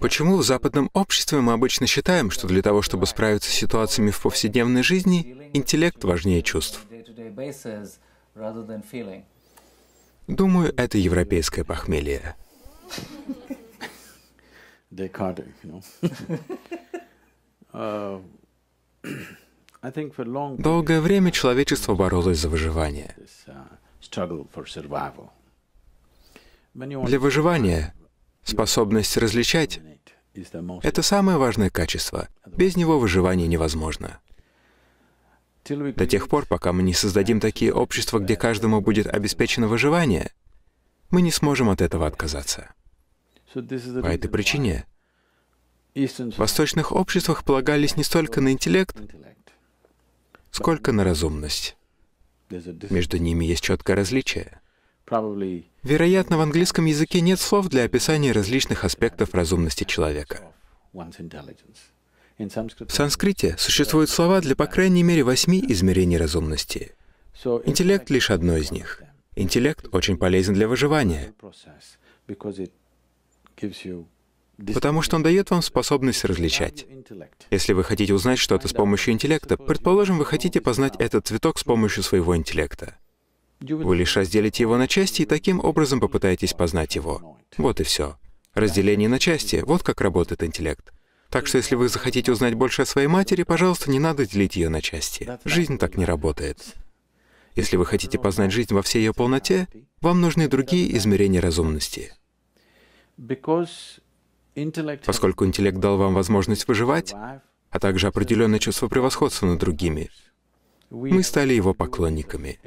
Почему в западном обществе мы обычно считаем, что для того, чтобы справиться с ситуациями в повседневной жизни, интеллект важнее чувств? Думаю, это европейское похмелье. Descartes, uh, Долгое время человечество боролось за выживание. Uh, для выживания способность различать — это самое важное качество. Без него выживание невозможно. До тех пор, пока мы не создадим такие общества, где каждому будет обеспечено выживание, мы не сможем от этого отказаться. По этой причине в восточных обществах полагались не столько на интеллект, сколько на разумность. Между ними есть четкое различие. Вероятно, в английском языке нет слов для описания различных аспектов разумности человека. В санскрите существуют слова для, по крайней мере, восьми измерений разумности. Интеллект — лишь одно из них. Интеллект очень полезен для выживания, потому что он дает вам способность различать. Если вы хотите узнать что-то с uh, помощью интеллекта, предположим, вы хотите познать этот цветок с помощью своего интеллекта. Вы лишь разделите его на части и таким образом попытаетесь познать его. Вот и все. Разделение на части — вот как работает интеллект. Так что если вы захотите узнать больше о своей матери, пожалуйста, не надо делить ее на части. Жизнь так не работает. Если вы хотите познать жизнь во всей ее полноте, вам нужны другие измерения разумности. Поскольку интеллект дал вам возможность выживать, а также определенное чувство превосходства над другими, мы стали его поклонниками.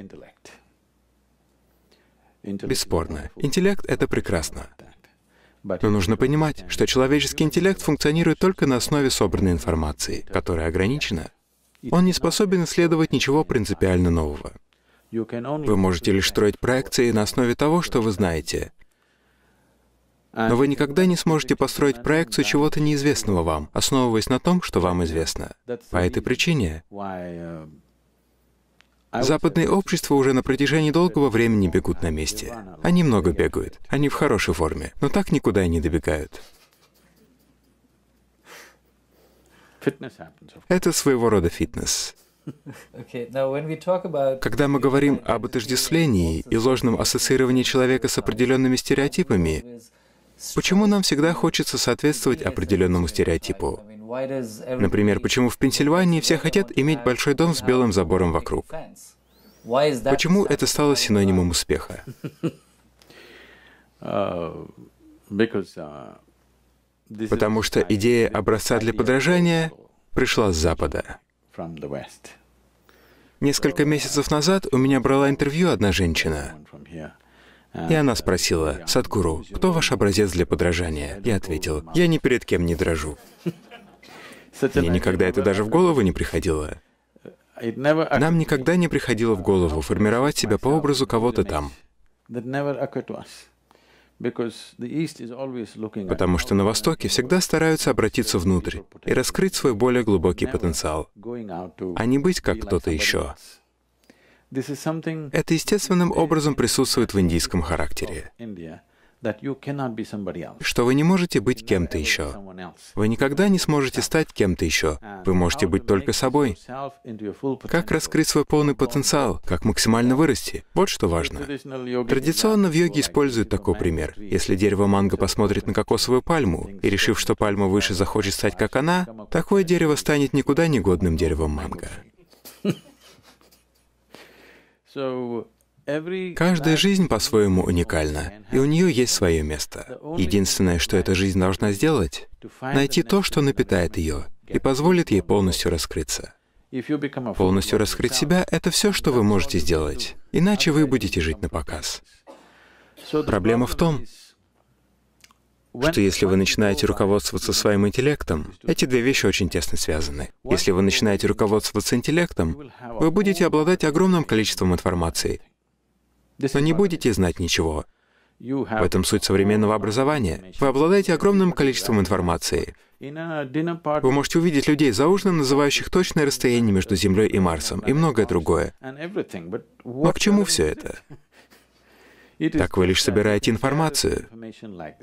Бесспорно, интеллект — это прекрасно. Но нужно понимать, что человеческий интеллект функционирует только на основе собранной информации, которая ограничена. Он не способен исследовать ничего принципиально нового. Вы можете лишь строить проекции на основе того, что вы знаете. Но вы никогда не сможете построить проекцию чего-то неизвестного вам, основываясь на том, что вам известно. По этой причине Западные общества уже на протяжении долгого времени бегут на месте. Они много бегают, они в хорошей форме, но так никуда и не добегают. Это своего рода фитнес. Когда мы говорим об отождествлении и ложном ассоциировании человека с определенными стереотипами, почему нам всегда хочется соответствовать определенному стереотипу? Например, почему в Пенсильвании все хотят иметь большой дом с белым забором вокруг? Почему это стало синонимом успеха? Потому что идея образца для подражания пришла с Запада. Несколько месяцев назад у меня брала интервью одна женщина. И она спросила, «Садгуру, кто ваш образец для подражания?» Я ответил, «Я ни перед кем не дрожу». Мне никогда это даже в голову не приходило. Нам никогда не приходило в голову формировать себя по образу кого-то там. Потому что на Востоке всегда стараются обратиться внутрь и раскрыть свой более глубокий потенциал, а не быть как кто-то еще. Это естественным образом присутствует в индийском характере что вы не можете быть кем-то еще. Вы никогда не сможете стать кем-то еще. Вы можете быть только собой. Как раскрыть свой полный потенциал, как максимально вырасти. Вот что важно. Традиционно в йоге используют такой пример. Если дерево манго посмотрит на кокосовую пальму и, решив, что пальма выше захочет стать как она, такое дерево станет никуда не годным деревом манго. Каждая жизнь по-своему уникальна, и у нее есть свое место. Единственное, что эта жизнь должна сделать, найти то, что напитает ее, и позволит ей полностью раскрыться. Полностью раскрыть себя — это все, что вы можете сделать, иначе вы будете жить на показ. Проблема в том, что если вы начинаете руководствоваться своим интеллектом, эти две вещи очень тесно связаны. Если вы начинаете руководствоваться интеллектом, вы будете обладать огромным количеством информации, но не будете знать ничего. В этом суть современного образования. Вы обладаете огромным количеством информации. Вы можете увидеть людей за ужином, называющих точное расстояние между Землей и Марсом, и многое другое. Но к чему все это? Так вы лишь собираете информацию.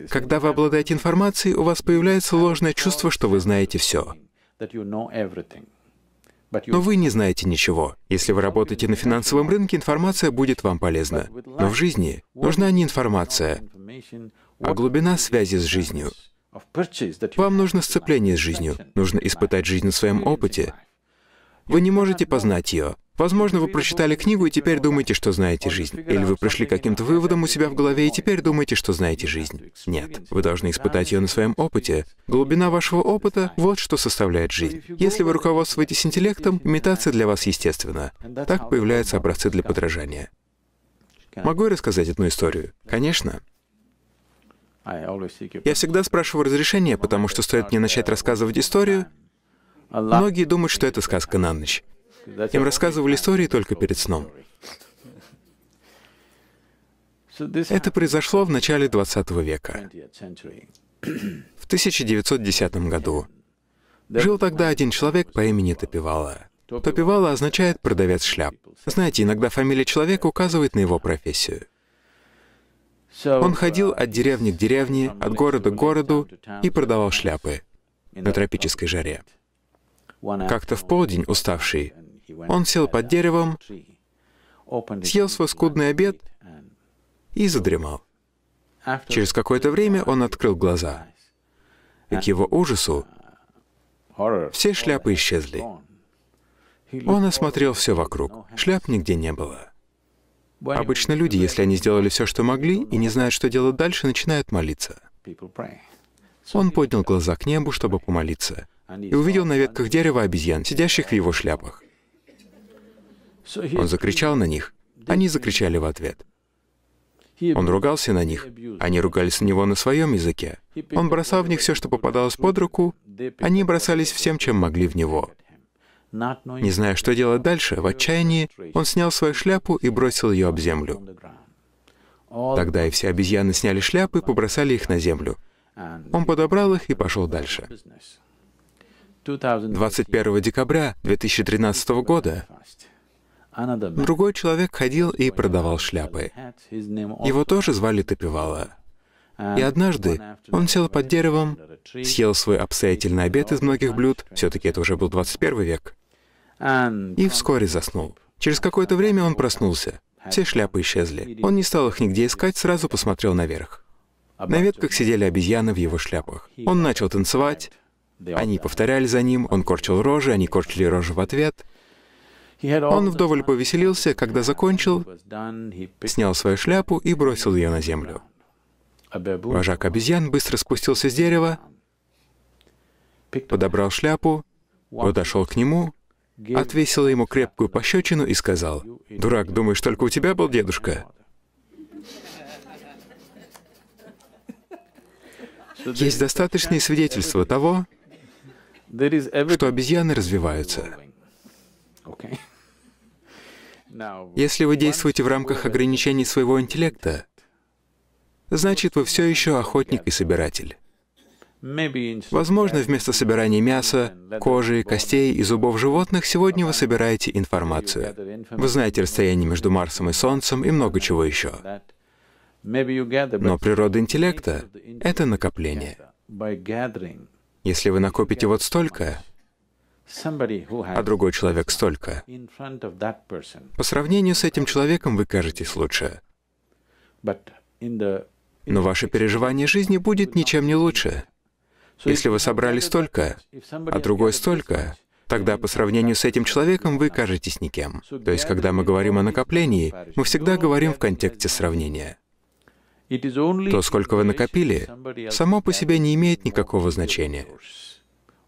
Когда вы обладаете информацией, у вас появляется ложное чувство, что вы знаете все. Но вы не знаете ничего. Если вы работаете на финансовом рынке, информация будет вам полезна. Но в жизни нужна не информация, а глубина связи с жизнью. Вам нужно сцепление с жизнью, нужно испытать жизнь в своем опыте. Вы не можете познать ее, Возможно, вы прочитали книгу и теперь думаете, что знаете жизнь. Или вы пришли к каким-то выводам у себя в голове и теперь думаете, что знаете жизнь. Нет, вы должны испытать ее на своем опыте. Глубина вашего опыта — вот что составляет жизнь. Если вы руководствуетесь интеллектом, имитация для вас естественна. Так появляются образцы для подражания. Могу я рассказать одну историю? Конечно. Я всегда спрашиваю разрешения, потому что стоит мне начать рассказывать историю, многие думают, что это сказка на ночь. Им рассказывали истории только перед сном. Это произошло в начале 20 века. В 1910 году жил тогда один человек по имени Топивала. Топивала означает «продавец шляп». Знаете, иногда фамилия человека указывает на его профессию. Он ходил от деревни к деревне, от города к городу и продавал шляпы на тропической жаре. Как-то в полдень, уставший, он сел под деревом, съел свой скудный обед и задремал. Через какое-то время он открыл глаза. И к его ужасу все шляпы исчезли. Он осмотрел все вокруг. Шляп нигде не было. Обычно люди, если они сделали все, что могли, и не знают, что делать дальше, начинают молиться. Он поднял глаза к небу, чтобы помолиться, и увидел на ветках дерева обезьян, сидящих в его шляпах. Он закричал на них, они закричали в ответ. Он ругался на них, они ругались на него на своем языке. Он бросал в них все, что попадалось под руку, они бросались всем, чем могли в него. Не зная, что делать дальше, в отчаянии он снял свою шляпу и бросил ее об землю. Тогда и все обезьяны сняли шляпы и побросали их на землю. Он подобрал их и пошел дальше. 21 декабря 2013 года а Другой человек ходил и продавал шляпы. Его тоже звали Топивала. И однажды он сел под деревом, съел свой обстоятельный обед из многих блюд, все-таки это уже был 21 век, и вскоре заснул. Через какое-то время он проснулся. Все шляпы исчезли. Он не стал их нигде искать, сразу посмотрел наверх. На ветках сидели обезьяны в его шляпах. Он начал танцевать, они повторяли за ним, он корчил рожи, они корчили рожи в ответ. Он вдоволь повеселился, когда закончил, снял свою шляпу и бросил ее на землю. Вожак обезьян быстро спустился с дерева, подобрал шляпу, подошел к нему, отвесил ему крепкую пощечину и сказал, «Дурак, думаешь, только у тебя был дедушка?» Есть достаточные свидетельства того, что обезьяны развиваются. Если вы действуете в рамках ограничений своего интеллекта, значит, вы все еще охотник и собиратель. Возможно, вместо собирания мяса, кожи, костей и зубов животных сегодня вы собираете информацию. Вы знаете расстояние между Марсом и Солнцем и много чего еще. Но природа интеллекта — это накопление. Если вы накопите вот столько, а другой человек столько. По сравнению с этим человеком вы кажетесь лучше. Но ваше переживание жизни будет ничем не лучше. Если вы собрали столько, а другой столько, тогда по сравнению с этим человеком вы кажетесь никем. То есть, когда мы говорим о накоплении, мы всегда говорим в контексте сравнения. То, сколько вы накопили, само по себе не имеет никакого значения.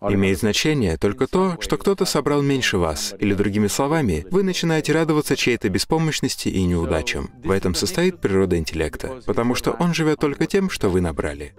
Имеет значение только то, что кто-то собрал меньше вас, или другими словами, вы начинаете радоваться чьей-то беспомощности и неудачам. В этом состоит природа интеллекта, потому что он живет только тем, что вы набрали.